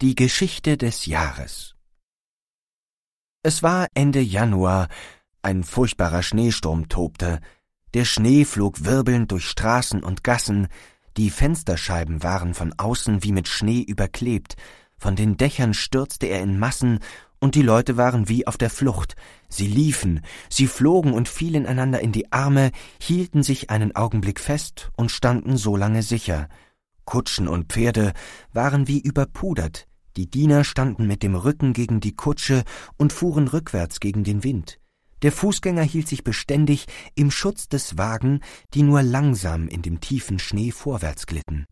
Die Geschichte des Jahres Es war Ende Januar, ein furchtbarer Schneesturm tobte, der Schnee flog wirbelnd durch Straßen und Gassen, die Fensterscheiben waren von außen wie mit Schnee überklebt, von den Dächern stürzte er in Massen, und die Leute waren wie auf der Flucht, sie liefen, sie flogen und fielen einander in die Arme, hielten sich einen Augenblick fest und standen so lange sicher, Kutschen und Pferde waren wie überpudert, die Diener standen mit dem Rücken gegen die Kutsche und fuhren rückwärts gegen den Wind. Der Fußgänger hielt sich beständig im Schutz des Wagen, die nur langsam in dem tiefen Schnee vorwärts glitten.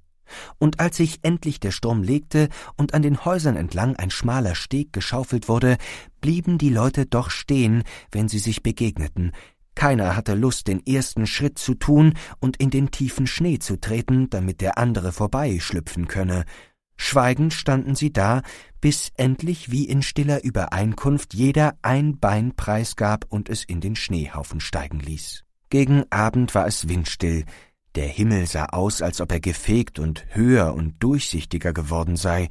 Und als sich endlich der Sturm legte und an den Häusern entlang ein schmaler Steg geschaufelt wurde, blieben die Leute doch stehen, wenn sie sich begegneten, keiner hatte Lust, den ersten Schritt zu tun und in den tiefen Schnee zu treten, damit der andere vorbeischlüpfen könne. Schweigend standen sie da, bis endlich wie in stiller Übereinkunft jeder ein Bein preisgab und es in den Schneehaufen steigen ließ. Gegen Abend war es windstill, der Himmel sah aus, als ob er gefegt und höher und durchsichtiger geworden sei,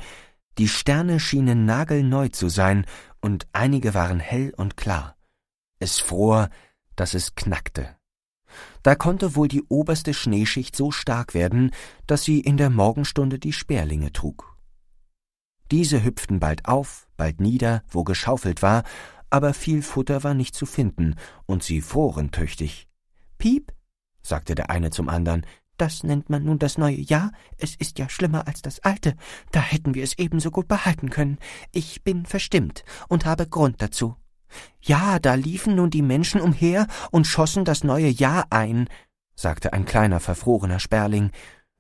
die Sterne schienen nagelneu zu sein, und einige waren hell und klar. Es fror, dass es knackte. Da konnte wohl die oberste Schneeschicht so stark werden, dass sie in der Morgenstunde die Sperlinge trug. Diese hüpften bald auf, bald nieder, wo geschaufelt war, aber viel Futter war nicht zu finden, und sie froren tüchtig. Piep, sagte der eine zum andern, das nennt man nun das neue Jahr, es ist ja schlimmer als das alte, da hätten wir es ebenso gut behalten können. Ich bin verstimmt und habe Grund dazu. Ja, da liefen nun die Menschen umher und schossen das neue Jahr ein, sagte ein kleiner verfrorener Sperling.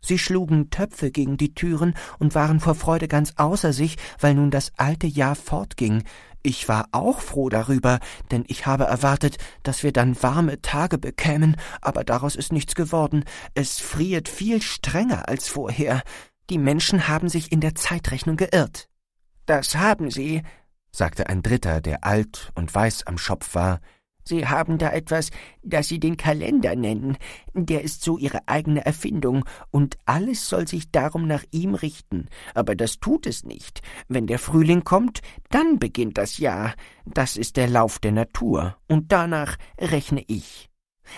Sie schlugen Töpfe gegen die Türen und waren vor Freude ganz außer sich, weil nun das alte Jahr fortging. Ich war auch froh darüber, denn ich habe erwartet, dass wir dann warme Tage bekämen, aber daraus ist nichts geworden. Es friert viel strenger als vorher. Die Menschen haben sich in der Zeitrechnung geirrt. Das haben sie, sagte ein Dritter, der alt und weiß am Schopf war, Sie haben da etwas, das Sie den Kalender nennen. Der ist so Ihre eigene Erfindung, und alles soll sich darum nach ihm richten. Aber das tut es nicht. Wenn der Frühling kommt, dann beginnt das Jahr. Das ist der Lauf der Natur, und danach rechne ich.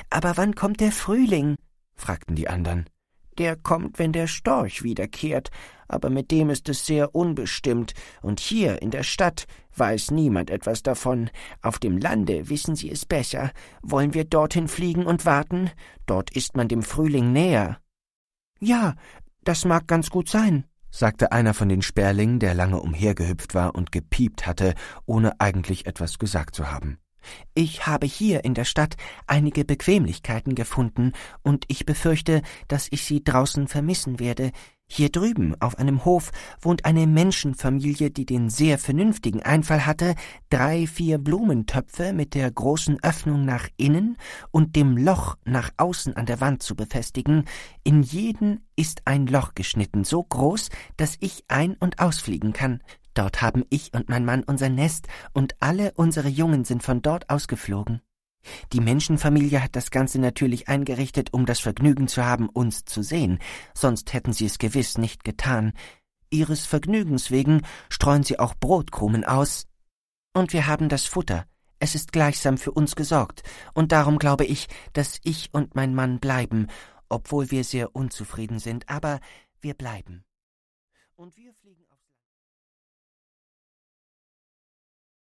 Aber wann kommt der Frühling? fragten die anderen. Der kommt, wenn der Storch wiederkehrt, aber mit dem ist es sehr unbestimmt, und hier in der Stadt weiß niemand etwas davon. Auf dem Lande wissen sie es besser. Wollen wir dorthin fliegen und warten? Dort ist man dem Frühling näher. Ja, das mag ganz gut sein, sagte einer von den Sperlingen, der lange umhergehüpft war und gepiept hatte, ohne eigentlich etwas gesagt zu haben. Ich habe hier in der Stadt einige Bequemlichkeiten gefunden, und ich befürchte, dass ich sie draußen vermissen werde, hier drüben, auf einem Hof, wohnt eine Menschenfamilie, die den sehr vernünftigen Einfall hatte, drei, vier Blumentöpfe mit der großen Öffnung nach innen und dem Loch nach außen an der Wand zu befestigen. In jeden ist ein Loch geschnitten, so groß, dass ich ein- und ausfliegen kann. Dort haben ich und mein Mann unser Nest, und alle unsere Jungen sind von dort ausgeflogen. Die Menschenfamilie hat das Ganze natürlich eingerichtet, um das Vergnügen zu haben, uns zu sehen, sonst hätten sie es gewiss nicht getan. Ihres Vergnügens wegen streuen sie auch Brotkrumen aus. Und wir haben das Futter. Es ist gleichsam für uns gesorgt, und darum glaube ich, dass ich und mein Mann bleiben, obwohl wir sehr unzufrieden sind, aber wir bleiben. Und wir fliegen